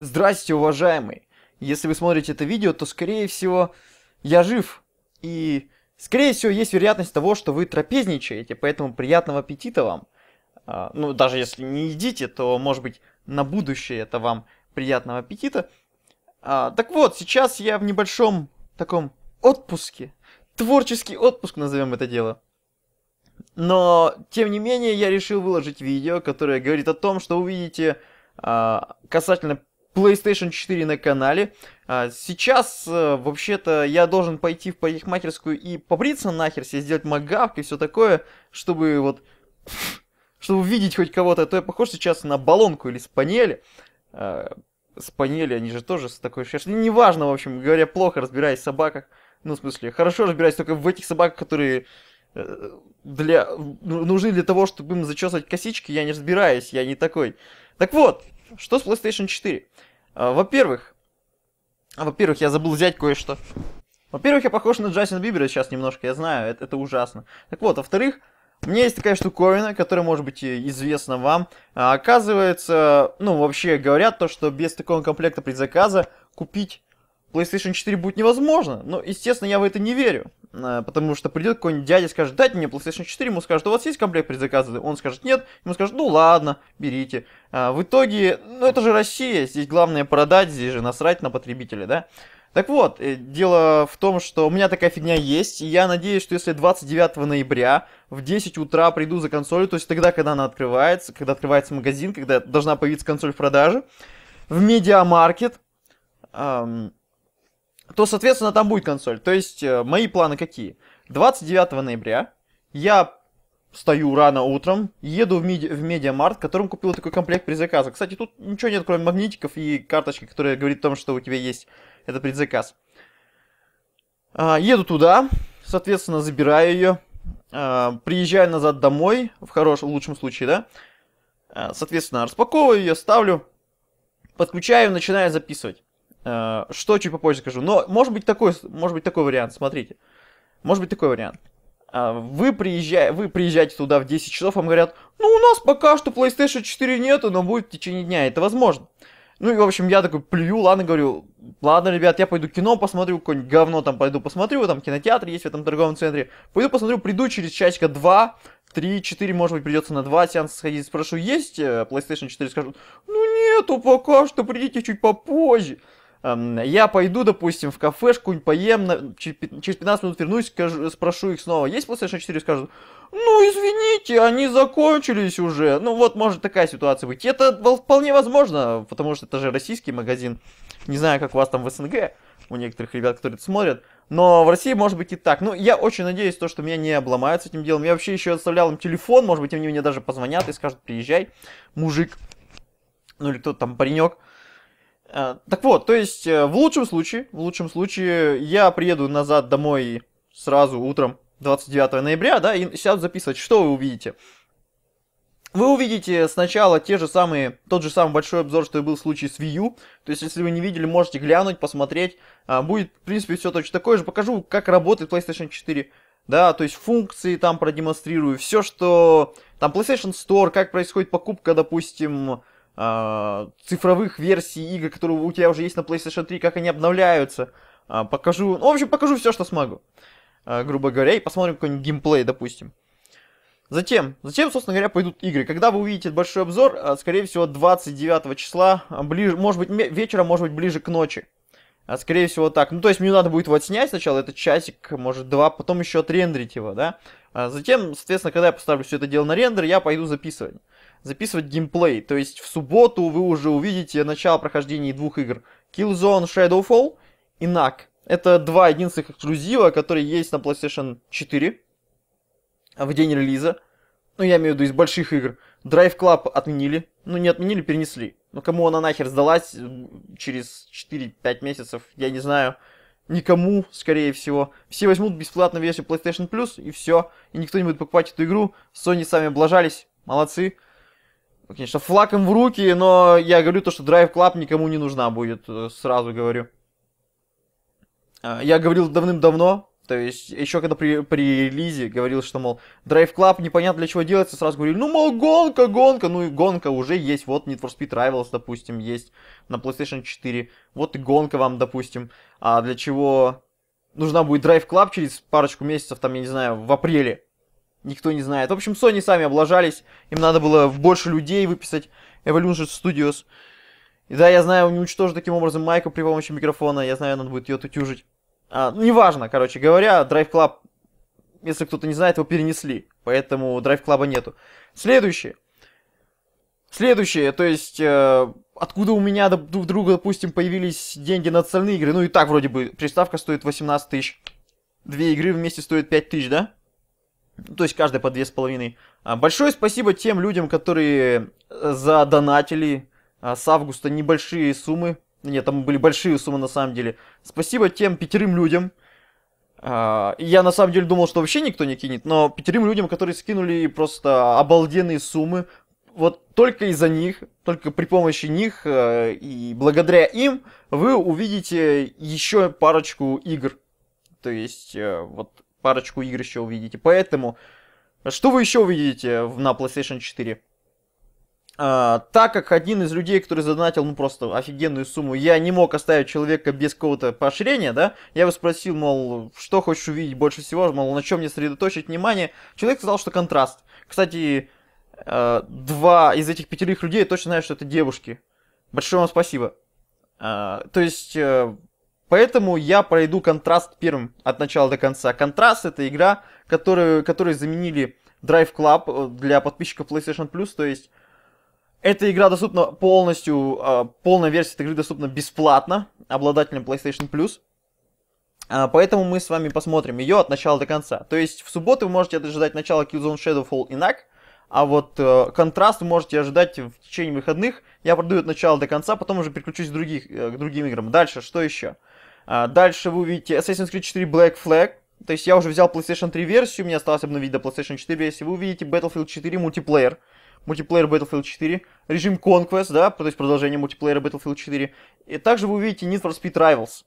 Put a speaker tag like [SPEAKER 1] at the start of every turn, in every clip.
[SPEAKER 1] Здравствуйте, уважаемые! Если вы смотрите это видео, то, скорее всего, я жив. И, скорее всего, есть вероятность того, что вы трапезничаете, поэтому приятного аппетита вам. А, ну, даже если не едите, то, может быть, на будущее это вам приятного аппетита. А, так вот, сейчас я в небольшом таком отпуске. Творческий отпуск, назовем это дело. Но, тем не менее, я решил выложить видео, которое говорит о том, что увидите а, касательно PlayStation 4 на канале. А, сейчас, э, вообще-то, я должен пойти в парикмахерскую и побриться нахер себе, сделать магавки и все такое, чтобы вот... Чтобы видеть хоть кого-то, а то я похож сейчас на баллонку или спанели а, спанели они же тоже с такой шерстью. Ну, неважно, в общем, говоря, плохо разбираюсь в собаках. Ну, в смысле, хорошо разбираюсь только в этих собаках, которые э, для ну, нужны для того, чтобы им зачесывать косички, я не разбираюсь, я не такой. Так вот, что с PlayStation 4? А, во-первых, а, во-первых, я забыл взять кое-что. Во-первых, я похож на Джастина Бибера сейчас немножко, я знаю, это, это ужасно. Так вот, во-вторых, у меня есть такая штуковина, которая, может быть, э, известна вам. А, оказывается, ну, вообще говорят то, что без такого комплекта предзаказа купить PlayStation 4 будет невозможно. Но, естественно, я в это не верю. Э, потому что придет какой-нибудь дядя и скажет, дайте мне PlayStation 4, ему скажут, у вас есть комплект предзаказанный? Он скажет, нет. Ему скажут, ну ладно, берите. А в итоге, ну это же Россия, здесь главное продать, здесь же насрать на потребителя, да? Так вот, э, дело в том, что у меня такая фигня есть, и я надеюсь, что если 29 ноября в 10 утра приду за консолью, то есть тогда, когда она открывается, когда открывается магазин, когда должна появиться консоль в продаже, в медиамаркет, эм, то, соответственно, там будет консоль. То есть, э, мои планы какие? 29 ноября я стою рано утром, еду в, меди- в Медиамарт, которым купил такой комплект предзаказа. Кстати, тут ничего нет, кроме магнитиков и карточки, которая говорит о том, что у тебя есть этот предзаказ. А, еду туда, соответственно, забираю ее, а, приезжаю назад домой, в хорошем, в лучшем случае, да. А, соответственно, распаковываю ее, ставлю, подключаю, начинаю записывать. Э, что чуть попозже скажу. Но может быть такой, может быть такой вариант, смотрите. Может быть такой вариант. Э, вы, приезжаете, вы приезжаете туда в 10 часов, вам говорят, ну у нас пока что PlayStation 4 нету, но будет в течение дня, это возможно. Ну и, в общем, я такой плюю, ладно, говорю, ладно, ребят, я пойду кино посмотрю, какое-нибудь говно там пойду посмотрю, там кинотеатр есть в этом торговом центре. Пойду посмотрю, приду через часика два, три, четыре, может быть, придется на два сеанса сходить, спрошу, есть э, PlayStation 4, скажут, ну нету пока что, придите чуть попозже. Эм, я пойду, допустим, в кафешку, поем, через 15 минут вернусь, спрошу их снова, есть PlayStation 4, скажут, ну, извините, они закончились уже. Ну, вот может такая ситуация быть. Это вполне возможно, потому что это же российский магазин. Не знаю, как у вас там в СНГ, у некоторых ребят, которые это смотрят. Но в России может быть и так. Ну, я очень надеюсь, то, что меня не обломают с этим делом. Я вообще еще оставлял им телефон, может быть, они мне даже позвонят и скажут, приезжай, мужик. Ну, или кто-то там, паренек. А, так вот, то есть э, в лучшем случае, в лучшем случае я приеду назад домой сразу утром 29 ноября, да, и сяду записывать, что вы увидите. Вы увидите сначала те же самые, тот же самый большой обзор, что и был в случае с Wii U. То есть, если вы не видели, можете глянуть, посмотреть. А, будет, в принципе, все точно такое же. Покажу, как работает PlayStation 4. Да, то есть функции там продемонстрирую. Все, что... Там PlayStation Store, как происходит покупка, допустим, э, цифровых версий игр, которые у тебя уже есть на PlayStation 3, как они обновляются. Э, покажу, ну, в общем, покажу все, что смогу, э, грубо говоря, и посмотрим какой-нибудь геймплей, допустим. Затем, затем, собственно говоря, пойдут игры. Когда вы увидите большой обзор, скорее всего, 29 числа, ближе, может быть, вечером, может быть, ближе к ночи. А скорее всего так. Ну, то есть мне надо будет вот снять сначала этот часик, может, два, потом еще отрендерить его, да? А затем, соответственно, когда я поставлю все это дело на рендер, я пойду записывать. Записывать геймплей. То есть в субботу вы уже увидите начало прохождения двух игр. Killzone Shadowfall и NAC. Это два единственных эксклюзива, которые есть на PlayStation 4 в день релиза. Ну, я имею в виду из больших игр. Драйв Клаб отменили. Ну, не отменили, перенесли. Но кому она нахер сдалась через 4-5 месяцев, я не знаю. Никому, скорее всего. Все возьмут бесплатную версию PlayStation Plus, и все. И никто не будет покупать эту игру. Sony сами облажались. Молодцы. Ну, конечно, флаком в руки, но я говорю то, что Drive Club никому не нужна будет. Э, сразу говорю. А, я говорил давным-давно, то есть, еще когда при, при релизе говорил, что, мол, Drive Club непонятно для чего делается, сразу говорили, ну, мол, гонка, гонка, ну и гонка уже есть, вот Need for Speed Rivals, допустим, есть на PlayStation 4, вот и гонка вам, допустим, а для чего нужна будет Drive Club через парочку месяцев, там, я не знаю, в апреле, никто не знает. В общем, Sony сами облажались, им надо было в больше людей выписать Evolution Studios. И да, я знаю, он уничтожит таким образом Майку при помощи микрофона, я знаю, надо будет ее тут тутюжить. А, ну, неважно, короче говоря, Drive Club, если кто-то не знает, его перенесли, поэтому Drive Club нету. Следующее. Следующее, то есть, э, откуда у меня друг друга, допустим, появились деньги на остальные игры? Ну и так вроде бы приставка стоит 18 тысяч. Две игры вместе стоят 5 тысяч, да? То есть каждая по две с половиной. А, большое спасибо тем людям, которые э, задонатили а, с августа небольшие суммы нет, там были большие суммы на самом деле. Спасибо тем пятерым людям. А, я на самом деле думал, что вообще никто не кинет, но пятерым людям, которые скинули просто обалденные суммы, вот только из-за них, только при помощи них э, и благодаря им вы увидите еще парочку игр. То есть, э, вот парочку игр еще увидите. Поэтому, что вы еще увидите на PlayStation 4? А, так как один из людей, который задонатил, ну, просто офигенную сумму, я не мог оставить человека без какого-то поощрения, да, я его спросил, мол, что хочешь увидеть больше всего, мол, на чем мне сосредоточить внимание, человек сказал, что контраст. Кстати, э, два из этих пятерых людей точно знаю, что это девушки. Большое вам спасибо. А, то есть, э, поэтому я пройду контраст первым от начала до конца. Контраст — это игра, которую, которую заменили Drive Club э, для подписчиков PlayStation Plus, то есть эта игра доступна полностью, а, полная версия этой игры доступна бесплатно обладателям PlayStation Plus. А, поэтому мы с вами посмотрим ее от начала до конца. То есть в субботу вы можете ожидать начала Killzone Shadowfall Inac, а вот э, контраст вы можете ожидать в течение выходных. Я продаю от начала до конца, потом уже переключусь к, других, э, к другим играм. Дальше, что еще? Э, а, дальше вы увидите Assassin's Creed 4 Black Flag. То есть я уже взял PlayStation 3 версию, мне осталось обновить до PlayStation 4 версии. Вы увидите Battlefield 4 мультиплеер мультиплеер Battlefield 4, режим Conquest, да, то есть продолжение мультиплеера Battlefield 4. И также вы увидите Need for Speed Rivals.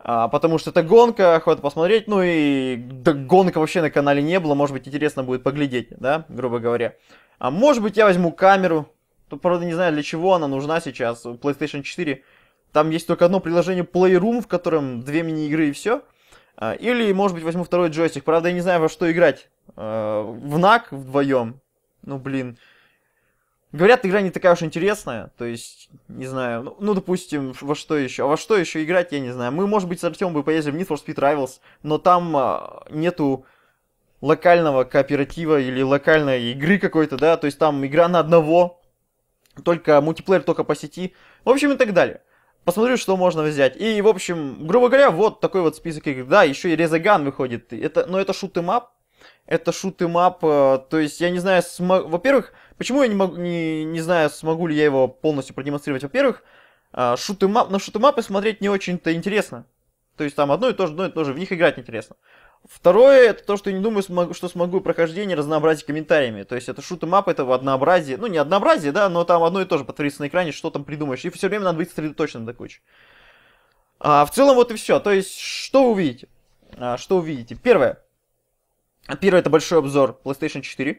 [SPEAKER 1] А, потому что это гонка, охота посмотреть, ну и да, гонка вообще на канале не было, может быть, интересно будет поглядеть, да, грубо говоря. А может быть, я возьму камеру, тут, правда, не знаю, для чего она нужна сейчас, у PlayStation 4. Там есть только одно приложение Playroom, в котором две мини-игры и все. А, или, может быть, возьму второй джойстик. Правда, я не знаю, во что играть. А, в НАК вдвоем ну блин. Говорят, игра не такая уж интересная, то есть, не знаю, ну, ну допустим, во что еще, а во что еще играть, я не знаю. Мы, может быть, с Артемом бы поездили в Need for Speed Rivals, но там а, нету локального кооператива или локальной игры какой-то, да, то есть там игра на одного, только мультиплеер только по сети, в общем и так далее. Посмотрю, что можно взять. И, в общем, грубо говоря, вот такой вот список игр. Да, еще и Резаган выходит. Это, но это шут-эмап, это шуты-мап, э, то есть я не знаю, смо... во-первых, почему я не, могу, не, не знаю, смогу ли я его полностью продемонстрировать, во-первых, э, шуты-мап на шуты-мапы смотреть не очень-то интересно, то есть там одно и то же, одно и то же, в них играть интересно. Второе, это то, что я не думаю, что смогу прохождение разнообразить комментариями. То есть это шуты мап, это в однообразии. Ну, не однообразие, да, но там одно и то же повторится на экране, что там придумаешь. И все время надо быть сосредоточенным до кучи. А, в целом вот и все. То есть, что вы увидите? А, что увидите? Первое. Первый это большой обзор PlayStation 4.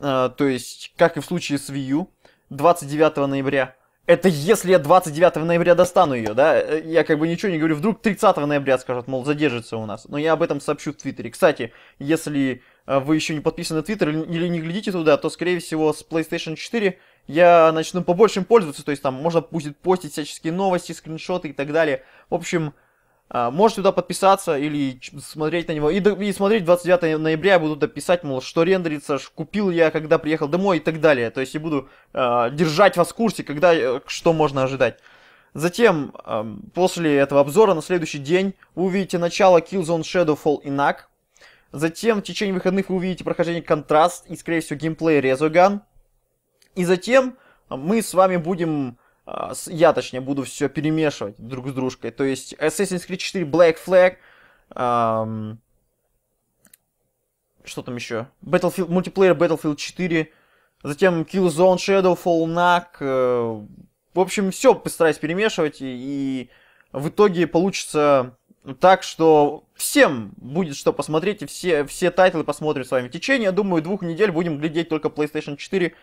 [SPEAKER 1] А, то есть, как и в случае с Wii U, 29 ноября. Это если я 29 ноября достану ее, да? Э, я как бы ничего не говорю. Вдруг 30 ноября скажут, мол, задержится у нас. Но я об этом сообщу в Твиттере. Кстати, если э, вы еще не подписаны на Твиттер или не глядите туда, то, скорее всего, с PlayStation 4 я начну побольше им пользоваться. То есть там можно будет постить всяческие новости, скриншоты и так далее. В общем, а, Можете туда подписаться или смотреть на него. И, и смотреть 29 ноября я буду дописать, мол, что рендерится, купил я, когда приехал домой и так далее. То есть я буду э, держать вас в курсе, когда, э, что можно ожидать. Затем, э, после этого обзора, на следующий день вы увидите начало Killzone Shadowfall Inac. Затем, в течение выходных вы увидите прохождение контраст и, скорее всего, геймплей Resogun. И затем мы с вами будем а, я, точнее, буду все перемешивать друг с дружкой. То есть Assassin's Creed 4 Black Flag, эм, что там еще? Battlefield, мультиплеер Battlefield 4, затем Killzone, Shadowfall, NAC, э, в общем, все постараюсь перемешивать, и, и в итоге получится так, что всем будет что посмотреть, и все, все тайтлы посмотрят с вами в течение, думаю, двух недель будем глядеть только PlayStation 4,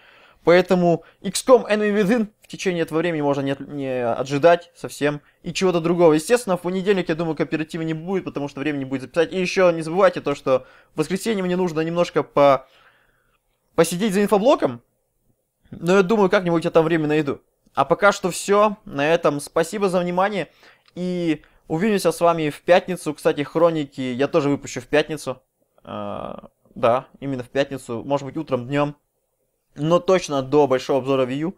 [SPEAKER 1] Поэтому XCOM Enemy Within в течение этого времени можно не, не отжидать совсем. И чего-то другого. Естественно, в понедельник, я думаю, кооператива не будет, потому что времени будет записать. И еще не забывайте то, что в воскресенье мне нужно немножко по... посидеть за инфоблоком. Но я думаю, как-нибудь я там время найду. А пока что все. На этом спасибо за внимание. И увидимся с вами в пятницу. Кстати, хроники я тоже выпущу в пятницу. А, да, именно в пятницу. Может быть, утром, днем но точно до большого обзора Wii U.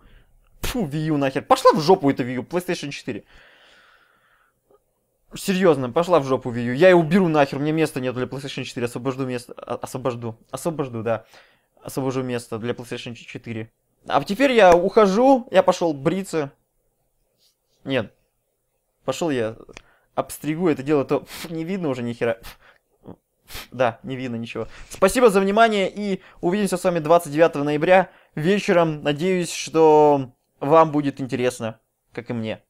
[SPEAKER 1] Фу, Wii U нахер. Пошла в жопу это Wii U, PlayStation 4. Серьезно, пошла в жопу Wii U. Я ее уберу нахер, мне места нет для PlayStation 4. Освобожду место. А, освобожду. Освобожду, да. Освобожу место для PlayStation 4. А теперь я ухожу, я пошел бриться. Нет. Пошел я обстригу это дело, то фу, не видно уже ни хера. Да, не видно ничего. Спасибо за внимание и увидимся с вами 29 ноября вечером. Надеюсь, что вам будет интересно, как и мне.